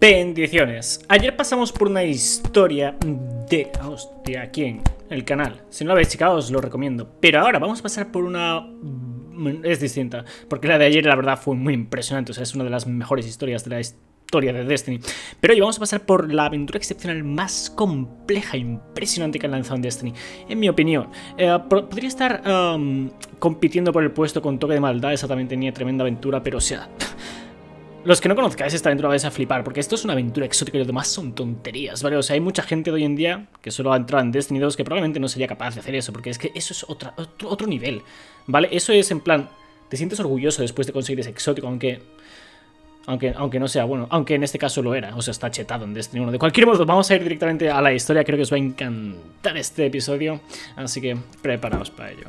Bendiciones. Ayer pasamos por una historia de... Hostia, aquí en el canal. Si no la habéis checado, os lo recomiendo. Pero ahora vamos a pasar por una... Mm, es distinta. Porque la de ayer, la verdad, fue muy impresionante. O sea, es una de las mejores historias de la historia de Destiny. Pero hoy vamos a pasar por la aventura excepcional más compleja e impresionante que han lanzado en Destiny. En mi opinión. Eh, podría estar compitiendo por el puesto con Toque de Maldad. Esa también tenía tremenda aventura, pero o sea... Los que no conozcáis esta aventura vais a flipar, porque esto es una aventura exótica y lo demás son tonterías, ¿vale? O sea, hay mucha gente de hoy en día que solo ha entrado en Destiny 2 que probablemente no sería capaz de hacer eso, porque es que eso es otro, nivel, ¿vale? Eso es en plan, te sientes orgulloso después de conseguir ese exótico, aunque... Aunque, aunque no sea bueno, aunque en este caso lo era, o sea, está chetado en Destiny 1. De cualquier modo, vamos a ir directamente a la historia, creo que os va a encantar este episodio, así que preparaos para ello.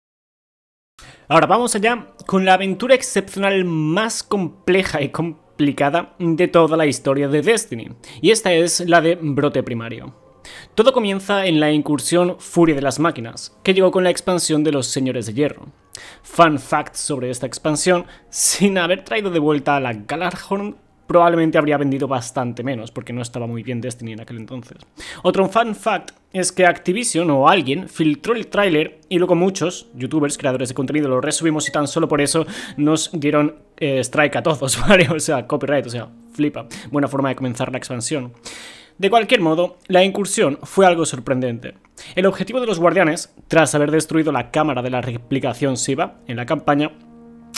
Ahora vamos allá con la aventura excepcional más compleja y complicada de toda la historia de Destiny, y esta es la de Brote Primario. Todo comienza en la incursión Furia de las Máquinas, que llegó con la expansión de los Señores de Hierro. Fun fact sobre esta expansión, sin haber traído de vuelta a la Galarhorn, probablemente habría vendido bastante menos, porque no estaba muy bien Destiny en aquel entonces. Otro fun fact es que Activision o alguien filtró el tráiler y luego muchos youtubers, creadores de contenido, lo resubimos y tan solo por eso nos dieron eh, strike a todos, ¿vale? O sea, copyright, o sea, flipa. Buena forma de comenzar la expansión. De cualquier modo, la incursión fue algo sorprendente. El objetivo de los guardianes, tras haber destruido la cámara de la replicación SIVA en la campaña,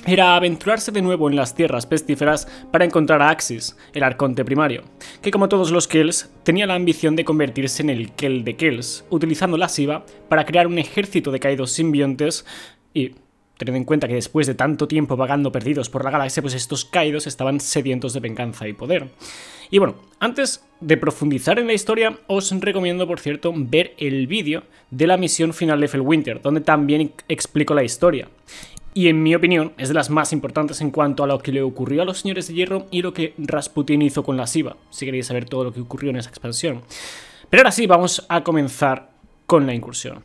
era aventurarse de nuevo en las tierras pestíferas para encontrar a Axis, el arconte primario, que como todos los Kells tenía la ambición de convertirse en el Kell de Kells, utilizando la Siva para crear un ejército de caídos simbiontes y Teniendo en cuenta que después de tanto tiempo vagando perdidos por la galaxia, pues estos caídos estaban sedientos de venganza y poder. Y bueno, antes de profundizar en la historia, os recomiendo, por cierto, ver el vídeo de la misión final de Felwinter, donde también explico la historia y en mi opinión es de las más importantes en cuanto a lo que le ocurrió a los señores de hierro y lo que Rasputin hizo con la Siva, si queréis saber todo lo que ocurrió en esa expansión. Pero ahora sí, vamos a comenzar con la incursión.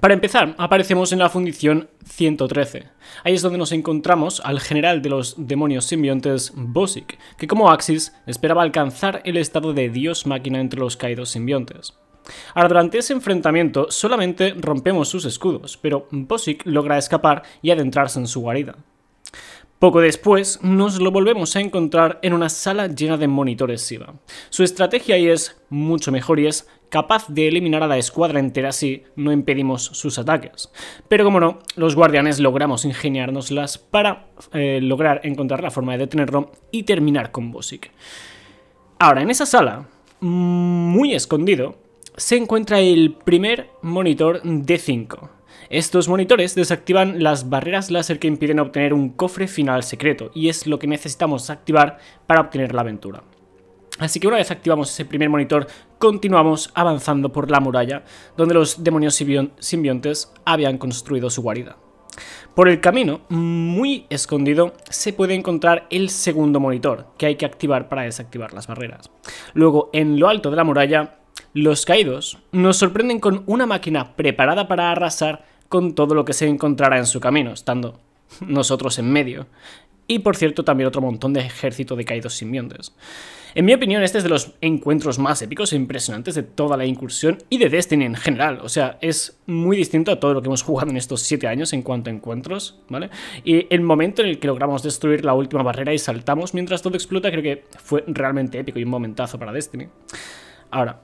Para empezar, aparecemos en la fundición 113. Ahí es donde nos encontramos al general de los demonios simbiontes, Bosic, que como Axis esperaba alcanzar el estado de dios máquina entre los caídos simbiontes. Ahora, durante ese enfrentamiento solamente rompemos sus escudos, pero Bosic logra escapar y adentrarse en su guarida. Poco después, nos lo volvemos a encontrar en una sala llena de monitores SIVA. Su estrategia ahí es mucho mejor y es capaz de eliminar a la escuadra entera si no impedimos sus ataques. Pero como no, los guardianes logramos ingeniárnoslas para eh, lograr encontrar la forma de detenerlo y terminar con Bosic. Ahora, en esa sala, muy escondido, se encuentra el primer monitor D5. Estos monitores desactivan las barreras láser que impiden obtener un cofre final secreto, y es lo que necesitamos activar para obtener la aventura. Así que una vez activamos ese primer monitor, continuamos avanzando por la muralla, donde los demonios simbiontes habían construido su guarida. Por el camino, muy escondido, se puede encontrar el segundo monitor, que hay que activar para desactivar las barreras. Luego, en lo alto de la muralla, los caídos nos sorprenden con una máquina preparada para arrasar con todo lo que se encontrará en su camino, estando nosotros en medio. Y por cierto, también otro montón de ejército de caídos simbiontes. En mi opinión, este es de los encuentros más épicos e impresionantes de toda la incursión y de Destiny en general. O sea, es muy distinto a todo lo que hemos jugado en estos 7 años en cuanto a encuentros, ¿vale? Y el momento en el que logramos destruir la última barrera y saltamos mientras todo explota, creo que fue realmente épico y un momentazo para Destiny. Ahora,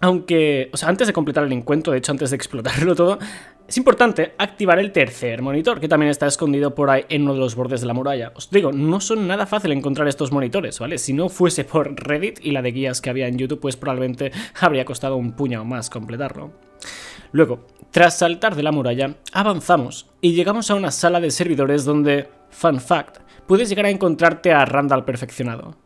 aunque, o sea, antes de completar el encuentro, de hecho, antes de explotarlo todo, es importante activar el tercer monitor, que también está escondido por ahí en uno de los bordes de la muralla. Os digo, no son nada fácil encontrar estos monitores, ¿vale? Si no fuese por Reddit y la de guías que había en YouTube, pues probablemente habría costado un puñado más completarlo. Luego, tras saltar de la muralla, avanzamos y llegamos a una sala de servidores donde, fun fact, puedes llegar a encontrarte a Randall perfeccionado.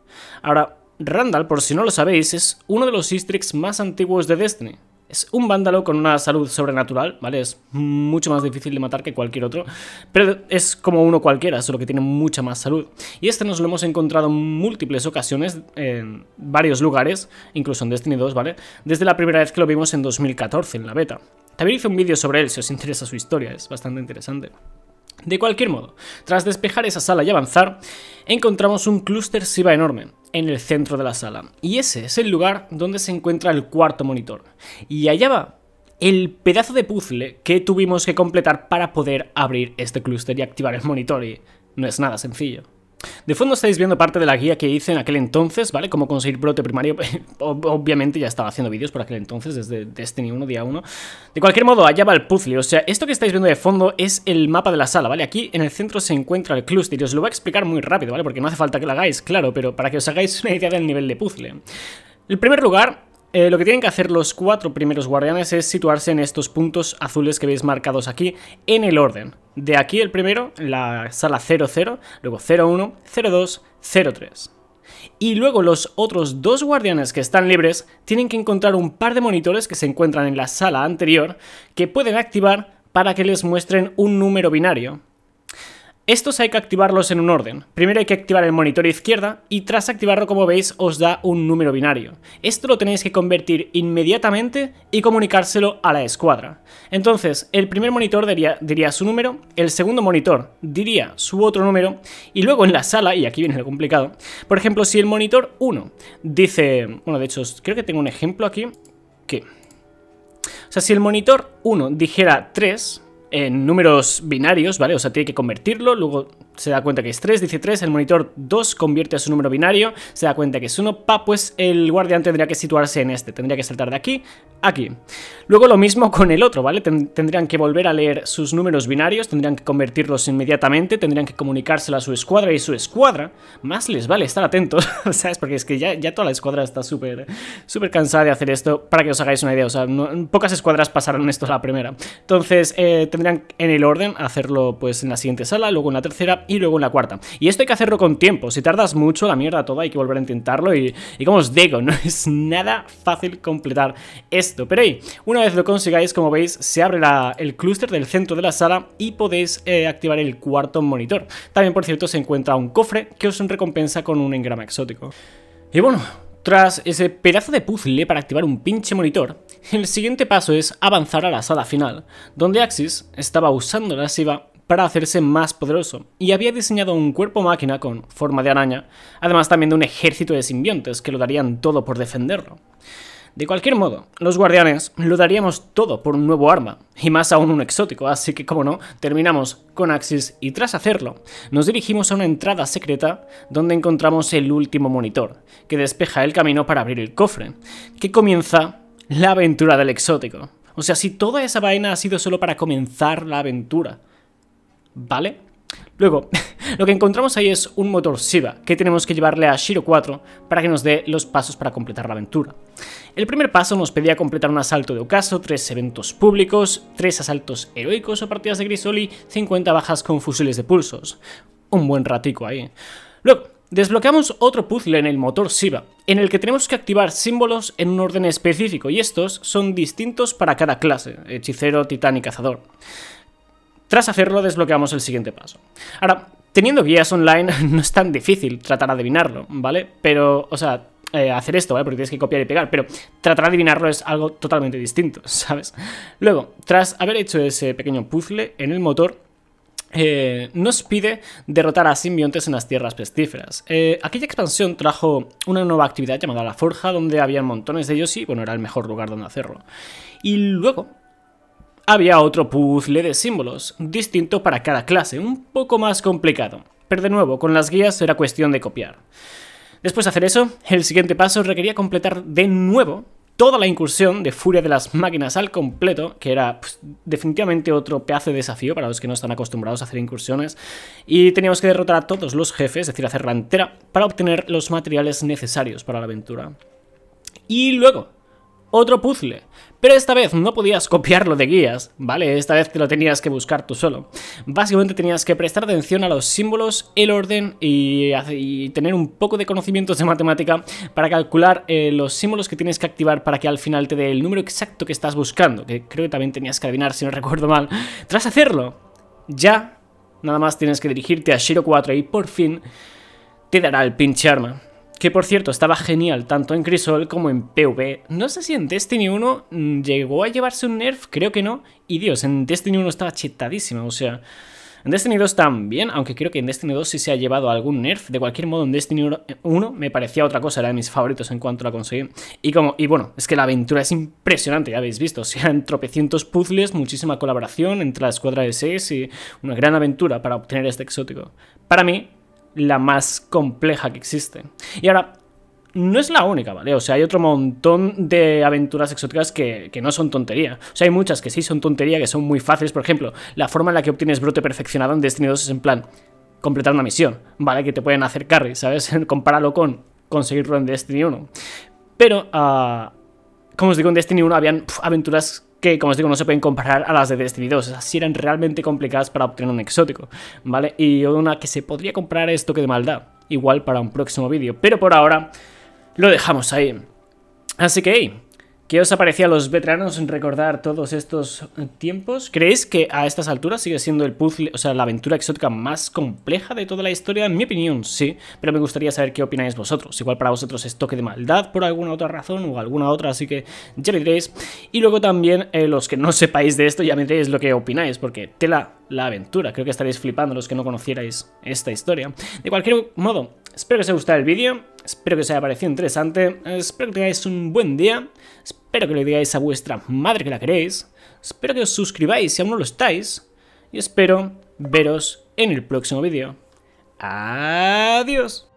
Ahora, Randall, por si no lo sabéis, es uno de los easter más antiguos de Destiny. Es un vándalo con una salud sobrenatural, ¿vale? Es mucho más difícil de matar que cualquier otro, pero es como uno cualquiera, solo que tiene mucha más salud. Y este nos lo hemos encontrado en múltiples ocasiones, en varios lugares, incluso en Destiny 2, ¿vale? Desde la primera vez que lo vimos en 2014, en la beta. También hice un vídeo sobre él, si os interesa su historia, es bastante interesante. De cualquier modo, tras despejar esa sala y avanzar, encontramos un clúster SIVA enorme en el centro de la sala, y ese es el lugar donde se encuentra el cuarto monitor. Y allá va el pedazo de puzzle que tuvimos que completar para poder abrir este clúster y activar el monitor, y no es nada sencillo. De fondo estáis viendo parte de la guía que hice en aquel entonces, ¿vale? Cómo conseguir brote primario. Pues, obviamente ya estaba haciendo vídeos por aquel entonces, desde Destiny 1, día 1. De cualquier modo, allá va el puzzle. O sea, esto que estáis viendo de fondo es el mapa de la sala, ¿vale? Aquí en el centro se encuentra el clúster y os lo voy a explicar muy rápido, ¿vale? Porque no hace falta que lo hagáis, claro, pero para que os hagáis una idea del nivel de puzzle. El primer lugar, eh, lo que tienen que hacer los cuatro primeros guardianes es situarse en estos puntos azules que veis marcados aquí en el orden. De aquí el primero, la sala 00, luego 01, 02, 03. Y luego los otros dos guardianes que están libres tienen que encontrar un par de monitores que se encuentran en la sala anterior que pueden activar para que les muestren un número binario. Estos hay que activarlos en un orden. Primero hay que activar el monitor izquierda y tras activarlo como veis os da un número binario. Esto lo tenéis que convertir inmediatamente y comunicárselo a la escuadra. Entonces el primer monitor diría, su número, el segundo monitor diría su otro número y luego en la sala, y aquí viene lo complicado, por ejemplo si el monitor 1 dice, bueno de hecho creo que tengo un ejemplo aquí que... O sea, si el monitor 1 dijera 3, en números binarios, ¿vale? O sea, tiene que convertirlo, luego se da cuenta que es 3, dice el monitor 2 convierte a su número binario, se da cuenta que es 1, pa, pues el guardián tendría que situarse en este, tendría que saltar de aquí a aquí. Luego lo mismo con el otro, ¿vale? Tendrían que volver a leer sus números binarios, tendrían que convertirlos inmediatamente, tendrían que comunicárselo a su escuadra y su escuadra, más les vale estar atentos, ¿sabes? Porque es que ya, ya toda la escuadra está súper súper cansada de hacer esto, para que os hagáis una idea, o sea, pocas escuadras pasaron esto a la primera. Entonces, eh, tendrían en el orden hacerlo pues en la siguiente sala, luego en la tercera y luego en la cuarta. Y esto hay que hacerlo con tiempo. Si tardas mucho, la mierda toda, hay que volver a intentarlo. Y, como os digo, no es nada fácil completar esto. Pero ahí, una vez lo consigáis, como veis, se abre el clúster del centro de la sala y podéis eh, activar el cuarto monitor. También, por cierto, se encuentra un cofre que os recompensa con un engrama exótico. Y bueno, tras ese pedazo de puzzle para activar un pinche monitor, el siguiente paso es avanzar a la sala final, donde Axis estaba usando la SIVA para hacerse más poderoso, y había diseñado un cuerpo máquina con forma de araña, además también de un ejército de simbiontes que lo darían todo por defenderlo. De cualquier modo, los guardianes lo daríamos todo por un nuevo arma, y más aún un exótico, así que como no, terminamos con Axis y tras hacerlo, nos dirigimos a una entrada secreta donde encontramos el último monitor, que despeja el camino para abrir el cofre, que comienza la aventura del exótico. O sea, si toda esa vaina ha sido solo para comenzar la aventura, ¿vale? Luego, lo que encontramos ahí es un motor Shiba, que tenemos que llevarle a Shiro 4 para que nos dé los pasos para completar la aventura. El primer paso nos pedía completar un asalto de ocaso, tres eventos públicos, tres asaltos heroicos o partidas de Grisoli, 50 bajas con fusiles de pulsos. Un buen ratico ahí. Luego, desbloqueamos otro puzzle en el motor Shiva, en el que tenemos que activar símbolos en un orden específico y estos son distintos para cada clase, hechicero, titán y cazador. Tras hacerlo desbloqueamos el siguiente paso. Ahora, teniendo guías online no es tan difícil tratar de adivinarlo, ¿vale? Pero, o sea, eh, hacer esto, ¿vale? Porque tienes que copiar y pegar, pero tratar de adivinarlo es algo totalmente distinto, ¿sabes? Luego, tras haber hecho ese pequeño puzzle en el motor, eh, nos pide derrotar a simbiontes en las tierras pestíferas. Eh, aquella expansión trajo una nueva actividad llamada la Forja, donde había montones de ellos y, bueno, era el mejor lugar donde hacerlo. Y luego había otro puzzle de símbolos, distinto para cada clase, un poco más complicado. Pero de nuevo, con las guías era cuestión de copiar. Después de hacer eso, el siguiente paso requería completar de nuevo toda la incursión de Furia de las Máquinas al completo, que era pues, definitivamente otro pedazo de desafío para los que no están acostumbrados a hacer incursiones, y teníamos que derrotar a todos los jefes, es decir, hacerla entera, para obtener los materiales necesarios para la aventura. Y luego, otro puzzle. Pero esta vez no podías copiarlo de guías, ¿vale? Esta vez te lo tenías que buscar tú solo. Básicamente tenías que prestar atención a los símbolos, el orden y, tener un poco de conocimientos de matemática para calcular eh, los símbolos que tienes que activar para que al final te dé el número exacto que estás buscando, que creo que también tenías que adivinar si no recuerdo mal. Tras hacerlo, ya nada más tienes que dirigirte a Shiro 4 y por fin te dará el pinche arma que por cierto estaba genial tanto en Crisol como en Pv. No sé si en Destiny 1 mm, llegó a llevarse un nerf, creo que no. Y Dios, en Destiny 1 estaba chetadísima, o sea... En Destiny 2 también, aunque creo que en Destiny 2 sí se ha llevado algún nerf. De cualquier modo, en Destiny 1 eh, me parecía otra cosa, era de mis favoritos en cuanto la conseguí. Y como, y bueno, es que la aventura es impresionante, ya habéis visto. O sea, tropecientos puzzles, muchísima colaboración entre la escuadra de 6 y una gran aventura para obtener este exótico. Para mí, la más compleja que existe. Y ahora, no es la única, ¿vale? O sea, hay otro montón de aventuras exóticas que, no son tontería. O sea, hay muchas que sí son tontería, que son muy fáciles. Por ejemplo, la forma en la que obtienes brote perfeccionado en Destiny 2 es en plan completar una misión, ¿vale? Que te pueden hacer carry, ¿sabes? Compararlo con conseguirlo en Destiny 1. Pero, ah, como os digo, en Destiny 1 habían aventuras que como os digo no se pueden comparar a las de Destiny 2, esas eran realmente complicadas para obtener un exótico, ¿vale? Y una que se podría comprar es Toque de Maldad, igual para un próximo vídeo, pero por ahora lo dejamos ahí. Así que, ¿Qué os aparecía a los veteranos en recordar todos estos tiempos? ¿Creéis que a estas alturas sigue siendo el puzzle, o sea, la aventura exótica más compleja de toda la historia? En mi opinión, sí, pero me gustaría saber qué opináis vosotros. Igual para vosotros es toque de maldad por alguna otra razón o alguna otra, así que ya lo diréis. Y luego también eh, los que no sepáis de esto ya me diréis lo que opináis, porque tela la aventura. Creo que estaréis flipando los que no conocierais esta historia. De cualquier modo, espero que os haya gustado el vídeo. Espero que os haya parecido interesante. Espero que tengáis un buen día. Espero que le digáis a vuestra madre que la queréis. Espero que os suscribáis si aún no lo estáis. Y espero veros en el próximo vídeo. Adiós.